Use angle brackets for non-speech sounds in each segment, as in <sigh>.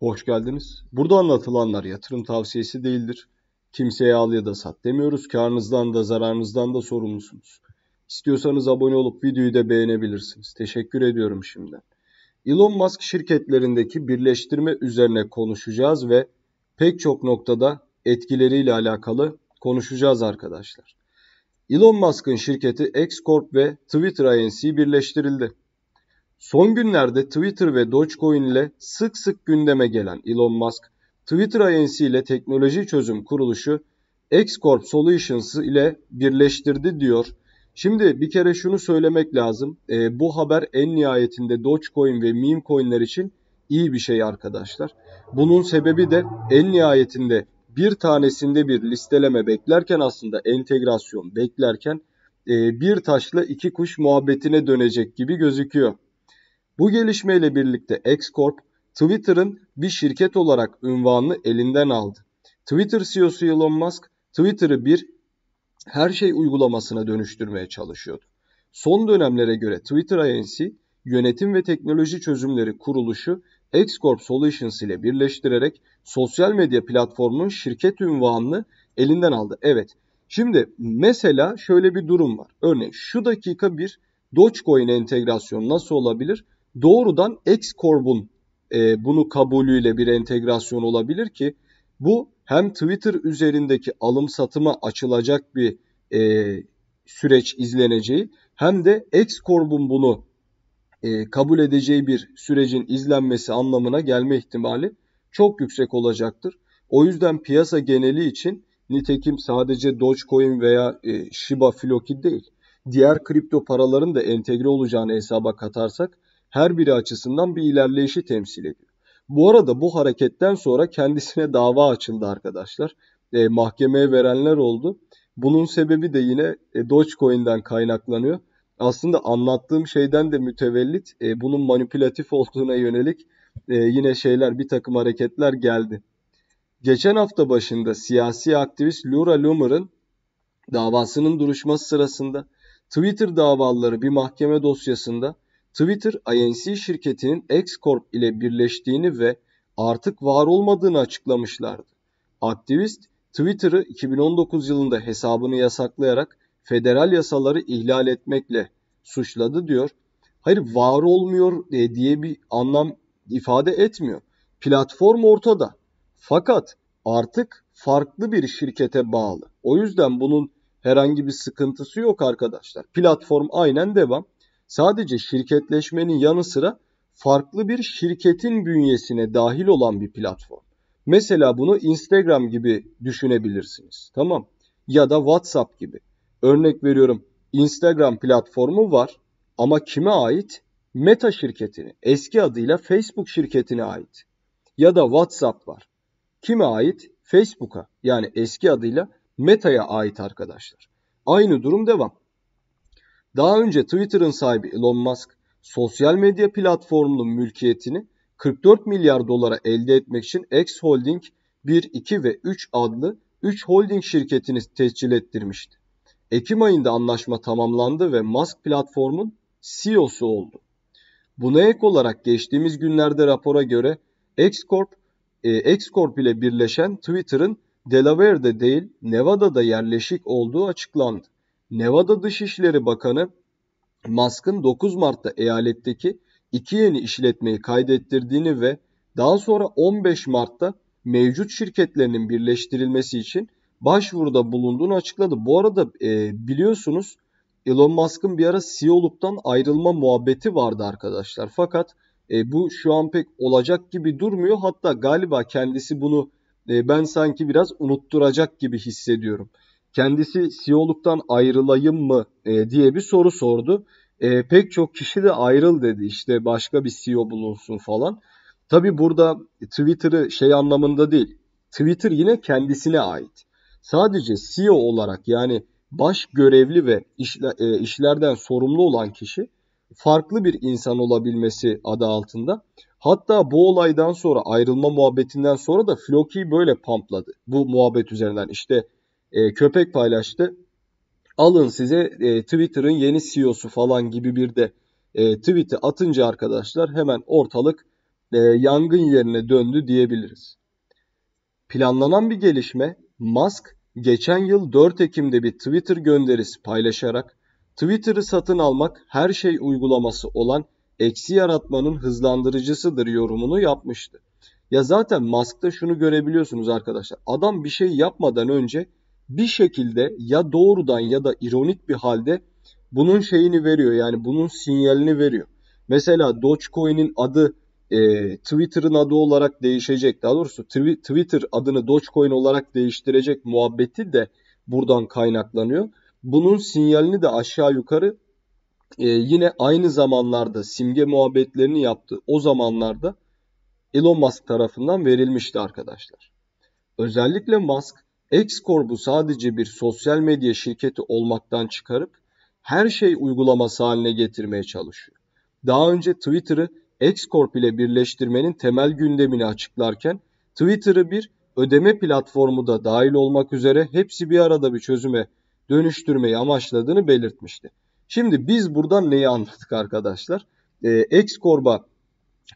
Hoş geldiniz. Burada anlatılanlar yatırım tavsiyesi değildir. Kimseye al ya da sat demiyoruz. Karnınızdan da zararınızdan da sorumlusunuz. İstiyorsanız abone olup videoyu da beğenebilirsiniz. Teşekkür ediyorum şimdiden. Elon Musk şirketlerindeki birleştirme üzerine konuşacağız ve pek çok noktada etkileriyle alakalı konuşacağız arkadaşlar. Elon Musk'ın şirketi X Corp ve Twitter Inc birleştirildi. Son günlerde Twitter ve Dogecoin ile sık sık gündeme gelen Elon Musk, Twitter ayensi ile teknoloji çözüm kuruluşu X Corp Solutions ile birleştirdi diyor. Şimdi bir kere şunu söylemek lazım. E, bu haber en nihayetinde Dogecoin ve meme coinler için iyi bir şey arkadaşlar. Bunun sebebi de en nihayetinde bir tanesinde bir listeleme beklerken aslında entegrasyon beklerken e, bir taşla iki kuş muhabbetine dönecek gibi gözüküyor. Bu gelişmeyle birlikte X-Corp, Twitter'ın bir şirket olarak ünvanını elinden aldı. Twitter CEO'su Elon Musk, Twitter'ı bir her şey uygulamasına dönüştürmeye çalışıyordu. Son dönemlere göre Twitter INC, yönetim ve teknoloji çözümleri kuruluşu X-Corp Solutions ile birleştirerek sosyal medya platformunun şirket ünvanını elinden aldı. Evet, şimdi mesela şöyle bir durum var. Örneğin şu dakika bir Dogecoin entegrasyonu nasıl olabilir? doğrudan X Corp'un e, bunu kabulüyle bir entegrasyon olabilir ki bu hem Twitter üzerindeki alım satıma açılacak bir e, süreç izleneceği hem de X Corp'un bunu e, kabul edeceği bir sürecin izlenmesi anlamına gelme ihtimali çok yüksek olacaktır. O yüzden piyasa geneli için nitekim sadece Dogecoin veya e, Shiba Floki değil diğer kripto paraların da entegre olacağını hesaba katarsak her biri açısından bir ilerleyişi temsil ediyor. Bu arada bu hareketten sonra kendisine <laughs> dava açıldı arkadaşlar. E, mahkemeye verenler oldu. Bunun sebebi de yine e, Dogecoin'den kaynaklanıyor. Aslında anlattığım şeyden de mütevellit e, bunun manipülatif <laughs> olduğuna yönelik e, yine şeyler bir takım hareketler geldi. Geçen hafta başında siyasi aktivist Laura Loomer'ın davasının duruşması sırasında Twitter davaları bir mahkeme dosyasında Twitter INC şirketinin X Corp ile birleştiğini ve artık var olmadığını açıklamışlardı. Aktivist Twitter'ı 2019 yılında hesabını yasaklayarak federal yasaları ihlal etmekle suçladı diyor. Hayır var olmuyor diye bir anlam ifade etmiyor. Platform ortada. Fakat artık farklı bir şirkete bağlı. O yüzden bunun herhangi bir sıkıntısı yok arkadaşlar. Platform aynen devam sadece şirketleşmenin yanı sıra farklı bir şirketin bünyesine dahil olan bir platform. Mesela bunu Instagram gibi düşünebilirsiniz. Tamam. Ya da WhatsApp gibi. Örnek veriyorum. Instagram platformu var ama kime ait? Meta şirketine, eski adıyla Facebook şirketine ait. Ya da WhatsApp var. Kime ait? Facebook'a yani eski adıyla Meta'ya ait arkadaşlar. Aynı durum devam. Daha önce Twitter'ın sahibi Elon Musk sosyal medya platformunun mülkiyetini 44 milyar dolara elde etmek için X Holding 1, 2 ve 3 adlı 3 holding şirketini tescil ettirmişti. Ekim ayında anlaşma tamamlandı ve Musk platformun CEO'su oldu. Buna ek olarak geçtiğimiz günlerde rapora göre X Corp, e, X Corp ile birleşen Twitter'ın Delaware'de değil Nevada'da yerleşik olduğu açıklandı. Nevada Dışişleri Bakanı Musk'ın 9 Mart'ta eyaletteki iki yeni işletmeyi kaydettirdiğini ve daha sonra 15 Mart'ta mevcut şirketlerinin birleştirilmesi için başvuruda bulunduğunu açıkladı. Bu arada e, biliyorsunuz Elon Musk'ın bir ara CEO'luktan ayrılma muhabbeti vardı arkadaşlar. Fakat e, bu şu an pek olacak gibi durmuyor. Hatta galiba kendisi bunu e, ben sanki biraz unutturacak gibi hissediyorum kendisi CEO'luktan ayrılayım mı e, diye bir soru sordu. E, pek çok kişi de ayrıl dedi işte başka bir CEO bulunsun falan. Tabi burada Twitter'ı şey anlamında değil. Twitter yine kendisine ait. Sadece CEO olarak yani baş görevli ve işler, e, işlerden sorumlu olan kişi farklı bir insan olabilmesi adı altında. Hatta bu olaydan sonra ayrılma muhabbetinden sonra da Floki böyle pampladı. Bu muhabbet üzerinden işte e, köpek paylaştı. Alın size e, Twitter'ın yeni CEO'su falan gibi bir de e, tweet'i atınca arkadaşlar hemen ortalık e, yangın yerine döndü diyebiliriz. Planlanan bir gelişme Musk geçen yıl 4 Ekim'de bir Twitter gönderisi paylaşarak Twitter'ı satın almak her şey uygulaması olan eksi yaratmanın hızlandırıcısıdır yorumunu yapmıştı. Ya zaten Musk'ta şunu görebiliyorsunuz arkadaşlar. Adam bir şey yapmadan önce bir şekilde ya doğrudan ya da ironik bir halde bunun şeyini veriyor. Yani bunun sinyalini veriyor. Mesela Dogecoin'in adı e, Twitter'ın adı olarak değişecek. Daha doğrusu Twitter adını Dogecoin olarak değiştirecek muhabbeti de buradan kaynaklanıyor. Bunun sinyalini de aşağı yukarı e, yine aynı zamanlarda simge muhabbetlerini yaptı. O zamanlarda Elon Musk tarafından verilmişti arkadaşlar. Özellikle Musk X Corp'u sadece bir sosyal medya şirketi olmaktan çıkarıp her şey uygulaması haline getirmeye çalışıyor. Daha önce Twitter'ı X Corp ile birleştirmenin temel gündemini açıklarken Twitter'ı bir ödeme platformu da dahil olmak üzere hepsi bir arada bir çözüme dönüştürmeyi amaçladığını belirtmişti. Şimdi biz buradan neyi anladık arkadaşlar? Ee, X Corp'a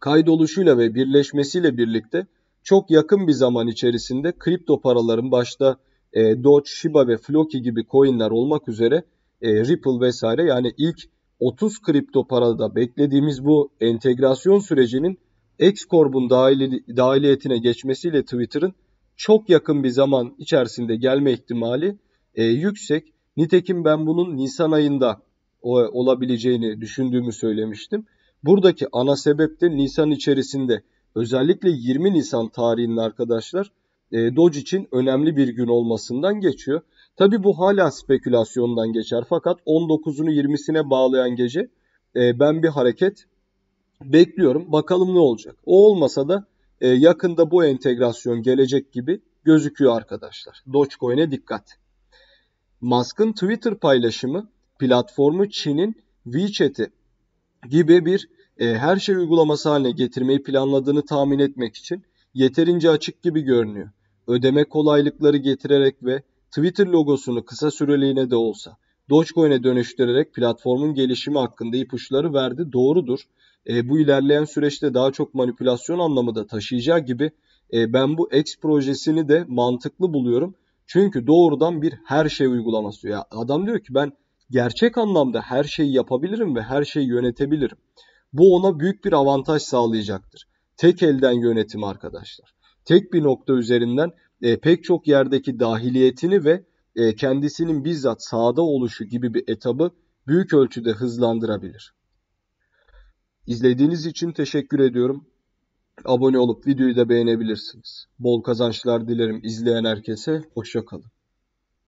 kaydoluşuyla ve birleşmesiyle birlikte çok yakın bir zaman içerisinde kripto paraların başta e, Doge, Shiba ve Floki gibi coinler olmak üzere e, Ripple vesaire yani ilk 30 kripto parada beklediğimiz bu entegrasyon sürecinin X-Corp'un dahiliyetine geçmesiyle Twitter'ın çok yakın bir zaman içerisinde gelme ihtimali e, yüksek. Nitekim ben bunun Nisan ayında o, olabileceğini düşündüğümü söylemiştim. Buradaki ana sebep de Nisan içerisinde özellikle 20 Nisan tarihinin arkadaşlar e, Doge için önemli bir gün olmasından geçiyor. Tabi bu hala spekülasyondan geçer fakat 19'unu 20'sine bağlayan gece e, ben bir hareket bekliyorum. Bakalım ne olacak. O olmasa da e, yakında bu entegrasyon gelecek gibi gözüküyor arkadaşlar. Dogecoin'e dikkat. Musk'ın Twitter paylaşımı platformu Çin'in WeChat'i gibi bir e, her şey uygulaması haline getirmeyi planladığını tahmin etmek için yeterince açık gibi görünüyor. Ödeme kolaylıkları getirerek ve Twitter logosunu kısa süreliğine de olsa Dogecoin'e dönüştürerek platformun gelişimi hakkında ipuçları verdi. Doğrudur. E, bu ilerleyen süreçte daha çok manipülasyon anlamı da taşıyacağı gibi e, ben bu X projesini de mantıklı buluyorum. Çünkü doğrudan bir her şey uygulaması. Ya adam diyor ki ben gerçek anlamda her şeyi yapabilirim ve her şeyi yönetebilirim. Bu ona büyük bir avantaj sağlayacaktır. Tek elden yönetim arkadaşlar. Tek bir nokta üzerinden e, pek çok yerdeki dahiliyetini ve e, kendisinin bizzat sahada oluşu gibi bir etabı büyük ölçüde hızlandırabilir. İzlediğiniz için teşekkür ediyorum. Abone olup videoyu da beğenebilirsiniz. Bol kazançlar dilerim izleyen herkese. Hoşçakalın.